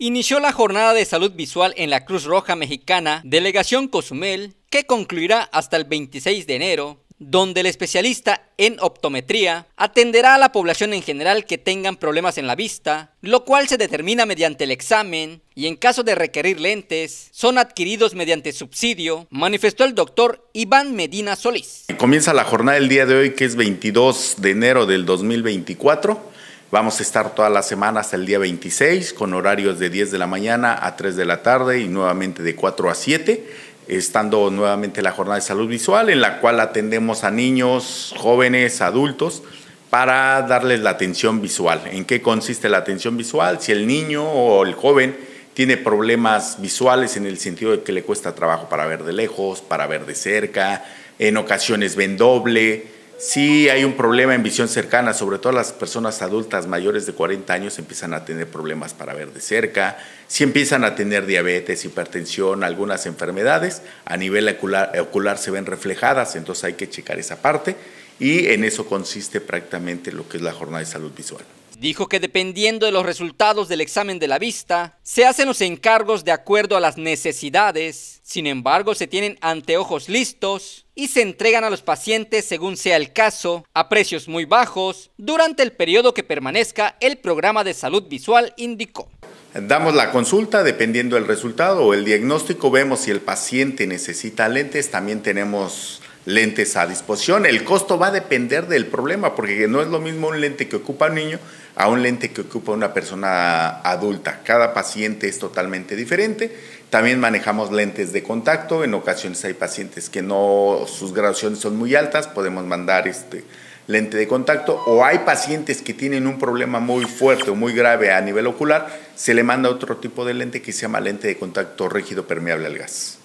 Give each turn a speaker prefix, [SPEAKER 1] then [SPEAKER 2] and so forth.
[SPEAKER 1] inició la jornada de salud visual en la Cruz Roja Mexicana, Delegación Cozumel, que concluirá hasta el 26 de enero, donde el especialista en optometría atenderá a la población en general que tengan problemas en la vista, lo cual se determina mediante el examen y en caso de requerir lentes, son adquiridos mediante subsidio, manifestó el doctor Iván Medina Solís.
[SPEAKER 2] Comienza la jornada el día de hoy que es 22 de enero del 2024 Vamos a estar todas las semanas hasta el día 26 con horarios de 10 de la mañana a 3 de la tarde y nuevamente de 4 a 7 estando nuevamente la jornada de salud visual, en la cual atendemos a niños, jóvenes, adultos, para darles la atención visual. ¿En qué consiste la atención visual? Si el niño o el joven tiene problemas visuales en el sentido de que le cuesta trabajo para ver de lejos, para ver de cerca, en ocasiones ven doble, si hay un problema en visión cercana, sobre todo las personas adultas mayores de 40 años empiezan a tener problemas para ver de cerca, si empiezan a tener diabetes, hipertensión, algunas enfermedades, a nivel ocular se ven reflejadas, entonces hay que checar esa parte y en eso consiste prácticamente lo que es la jornada de salud visual.
[SPEAKER 1] Dijo que dependiendo de los resultados del examen de la vista, se hacen los encargos de acuerdo a las necesidades, sin embargo se tienen anteojos listos y se entregan a los pacientes según sea el caso, a precios muy bajos, durante el periodo que permanezca el programa de salud visual indicó.
[SPEAKER 2] Damos la consulta dependiendo del resultado o el diagnóstico, vemos si el paciente necesita lentes, también tenemos lentes a disposición. El costo va a depender del problema, porque no es lo mismo un lente que ocupa un niño a un lente que ocupa una persona adulta. Cada paciente es totalmente diferente. También manejamos lentes de contacto. En ocasiones hay pacientes que no, sus graduaciones son muy altas, podemos mandar este lente de contacto o hay pacientes que tienen un problema muy fuerte o muy grave a nivel ocular, se le manda otro tipo de lente que se llama lente de contacto rígido permeable al gas.